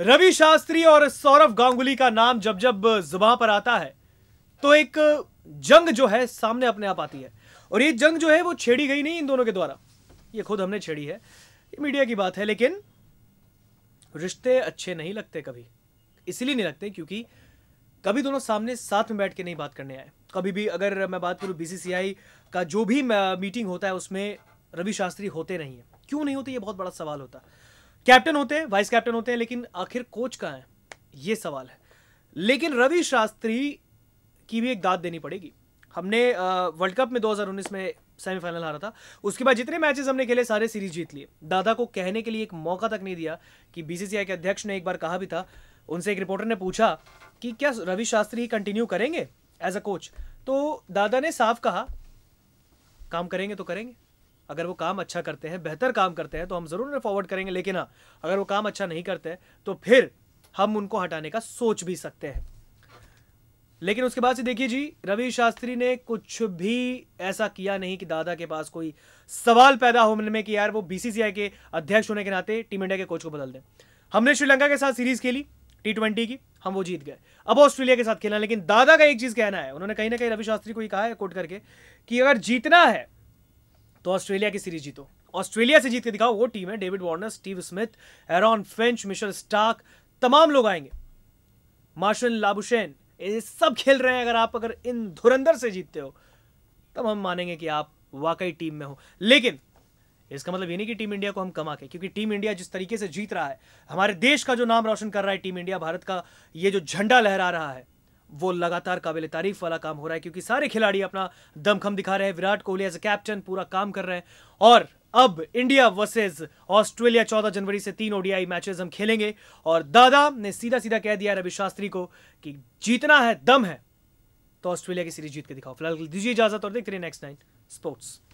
रवि शास्त्री और सौरभ गांगुली का नाम जब जब जुबा पर आता है तो एक जंग जो है सामने अपने आप आती है और ये जंग जो है वो छेड़ी गई नहीं इन दोनों के द्वारा ये खुद हमने छेड़ी है ये मीडिया की बात है लेकिन रिश्ते अच्छे नहीं लगते कभी इसलिए नहीं लगते क्योंकि कभी दोनों सामने साथ में बैठ के नहीं बात करने आए कभी भी अगर मैं बात करूँ बीसीसीआई का जो भी मीटिंग होता है उसमें रवि शास्त्री होते नहीं है क्यों नहीं होते ये बहुत बड़ा सवाल होता है कैप्टन होते हैं वाइस कैप्टन होते हैं लेकिन आखिर कोच कहाँ है ये सवाल है लेकिन रवि शास्त्री की भी एक दाद देनी पड़ेगी हमने वर्ल्ड कप में 2019 में सेमीफाइनल हारा था उसके बाद जितने मैचेस हमने खेले सारे सीरीज जीत लिए दादा को कहने के लिए एक मौका तक नहीं दिया कि बीसीसीआई के अध्यक्ष ने एक बार कहा भी था उनसे एक रिपोर्टर ने पूछा कि क्या रवि शास्त्री कंटिन्यू करेंगे एज अ कोच तो दादा ने साफ कहा काम करेंगे तो करेंगे अगर वो काम अच्छा करते हैं बेहतर काम करते हैं तो हम ज़रूर उन्हें फॉरवर्ड करेंगे लेकिन हाँ अगर वो काम अच्छा नहीं करते तो फिर हम उनको हटाने का सोच भी सकते हैं लेकिन उसके बाद से देखिए जी रवि शास्त्री ने कुछ भी ऐसा किया नहीं कि दादा के पास कोई सवाल पैदा होने में कि यार वो बीसीसीआई के अध्यक्ष होने के नाते टीम इंडिया के कोच को बदल दें हमने श्रीलंका के साथ सीरीज खेली टी ट्वेंटी की हम वो जीत गए अब ऑस्ट्रेलिया के साथ खेलना लेकिन दादा का एक चीज़ कहना है उन्होंने कहीं ना कहीं रवि शास्त्री को ही कहा है कोट करके कि अगर जीतना है तो ऑस्ट्रेलिया की सीरीज जीतो ऑस्ट्रेलिया से जीत के दिखाओ वो टीम है David Warner Steve Smith Aaron Finch Mitchell Starc तमाम लोग आएंगे मार्शल लाबुशेन ये सब खेल रहे हैं अगर आप अगर इन धुरंधर से जीतते हो तब हम मानेंगे कि आप वाकई टीम में हो लेकिन इसका मतलब ये नहीं कि टीम इंडिया को हम कमा के क्योंकि टीम इंडिया जिस तरीके से जीत रहा है हमारे देश का जो नाम रोशन कर रहा है टीम इंडिया भारत का ये जो झंडा लहरा रहा है वो लगातार काबिल तारीफ वाला काम हो रहा है क्योंकि सारे खिलाड़ी अपना दमखम दिखा रहे हैं Virat Kohli as a captain पूरा काम कर रहे हैं और अब इंडिया वर्सेस ऑस्ट्रेलिया चौदह जनवरी से तीन ओडीआई मैचेस हम खेलेंगे और दादा ने सीधा सीधा कह दिया रवि शास्त्री को कि जीतना है दम है तो ऑस्ट्रेलिया की सीरीज जीत के दिखाओ फिलहाल दीजिए इजाजत और देखते रहिए नेक्स्ट नाइन स्पोर्ट्स